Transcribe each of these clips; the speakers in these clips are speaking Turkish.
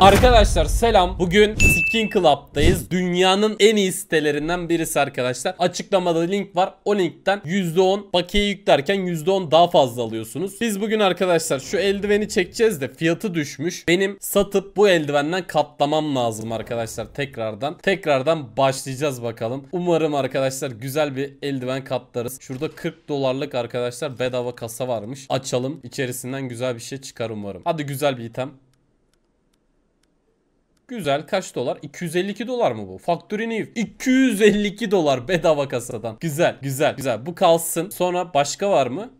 Arkadaşlar selam. Bugün Skin Club'dayız. Dünyanın en iyi sitelerinden birisi arkadaşlar. Açıklamada link var. O linkten %10 bakiye yüklerken %10 daha fazla alıyorsunuz. Biz bugün arkadaşlar şu eldiveni çekeceğiz de fiyatı düşmüş. Benim satıp bu eldivenden katlamam lazım arkadaşlar tekrardan. Tekrardan başlayacağız bakalım. Umarım arkadaşlar güzel bir eldiven katlarız. Şurada 40 dolarlık arkadaşlar bedava kasa varmış. Açalım. İçerisinden güzel bir şey çıkar umarım. Hadi güzel bir item. Güzel kaç dolar? 252 dolar mı bu? Factory Neve 252 dolar bedava kasadan. Güzel güzel güzel bu kalsın. Sonra başka var mı?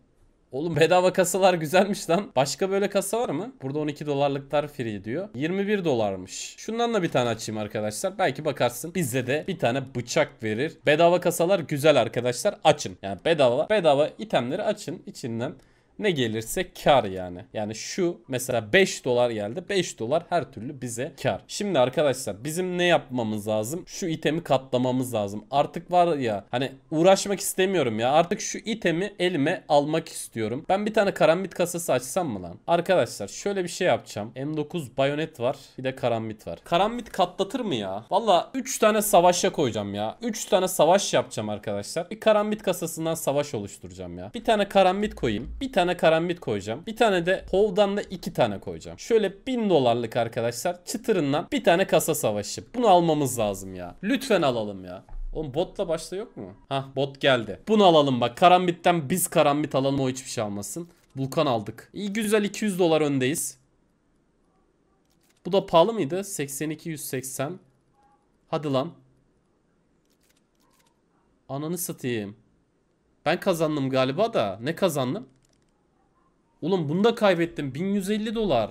Oğlum bedava kasalar güzelmiş lan. Başka böyle kasa var mı? Burada 12 dolarlıklar free diyor. 21 dolarmış. Şundan da bir tane açayım arkadaşlar. Belki bakarsın bize de bir tane bıçak verir. Bedava kasalar güzel arkadaşlar. Açın. Yani bedava bedava itemleri açın içinden ne gelirse kar yani. Yani şu mesela 5 dolar geldi. 5 dolar her türlü bize kar. Şimdi arkadaşlar bizim ne yapmamız lazım? Şu itemi katlamamız lazım. Artık var ya hani uğraşmak istemiyorum ya. Artık şu itemi elime almak istiyorum. Ben bir tane karambit kasası açsam mı lan? Arkadaşlar şöyle bir şey yapacağım. M9 bayonet var. Bir de karambit var. Karambit katlatır mı ya? Valla 3 tane savaşa koyacağım ya. 3 tane savaş yapacağım arkadaşlar. Bir karambit kasasından savaş oluşturacağım ya. Bir tane karambit koyayım. Bir tane tane karambit koyacağım. Bir tane de hovdan da iki tane koyacağım. Şöyle bin dolarlık arkadaşlar çıtırından bir tane kasa savaşı. Bunu almamız lazım ya. Lütfen alalım ya. Oğlum botla başta yok mu? Hah bot geldi. Bunu alalım bak. Karambit'ten biz karambit alalım o hiçbir şey almasın. Vulkan aldık. İyi güzel 200 dolar öndeyiz. Bu da pahalı mıydı? 82 180. Hadi lan. Ananı satayım. Ben kazandım galiba da. Ne kazandım? Oğlum bunu da kaybettim. 1150 dolar.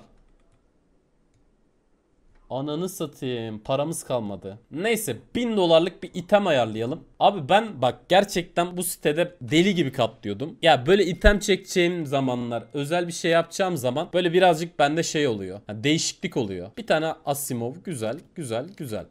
Ananı satayım. Paramız kalmadı. Neyse 1000 dolarlık bir item ayarlayalım. Abi ben bak gerçekten bu sitede deli gibi katlıyordum. Ya böyle item çekeceğim zamanlar, özel bir şey yapacağım zaman böyle birazcık bende şey oluyor. Yani değişiklik oluyor. Bir tane Asimov güzel, güzel, güzel.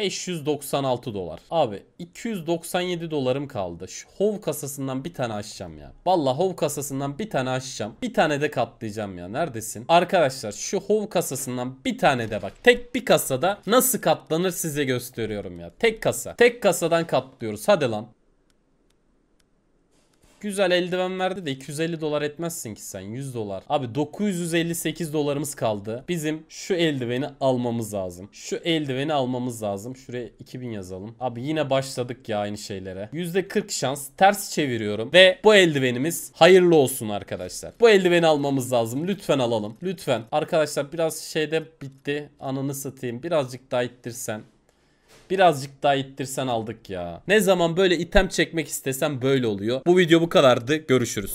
596 dolar. Abi 297 dolarım kaldı. Şu hov kasasından bir tane açacağım ya. Valla hov kasasından bir tane açacağım. Bir tane de katlayacağım ya. Neredesin? Arkadaşlar şu hov kasasından bir tane de bak. Tek bir kasada nasıl katlanır size gösteriyorum ya. Tek kasa. Tek kasadan katlıyoruz. Hadi lan. Güzel eldiven verdi de 250 dolar etmezsin ki sen 100 dolar. Abi 958 dolarımız kaldı. Bizim şu eldiveni almamız lazım. Şu eldiveni almamız lazım. Şuraya 2000 yazalım. Abi yine başladık ya aynı şeylere. %40 şans ters çeviriyorum ve bu eldivenimiz hayırlı olsun arkadaşlar. Bu eldiveni almamız lazım. Lütfen alalım. Lütfen. Arkadaşlar biraz şeyde bitti. Ananı satayım. Birazcık daha ittirsen. Birazcık daha ittirsen aldık ya. Ne zaman böyle item çekmek istesem böyle oluyor. Bu video bu kadardı. Görüşürüz.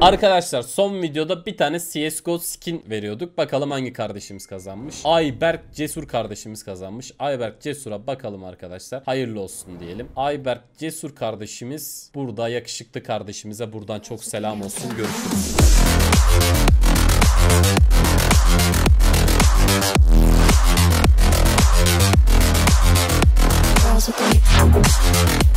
Arkadaşlar son videoda bir tane CSGO skin veriyorduk. Bakalım hangi kardeşimiz kazanmış. Ayberk Cesur kardeşimiz kazanmış. Ayberk Cesur'a bakalım arkadaşlar. Hayırlı olsun diyelim. Ayberk Cesur kardeşimiz burada yakışıklı kardeşimize buradan çok selam olsun. Görüşürüz. Thank you.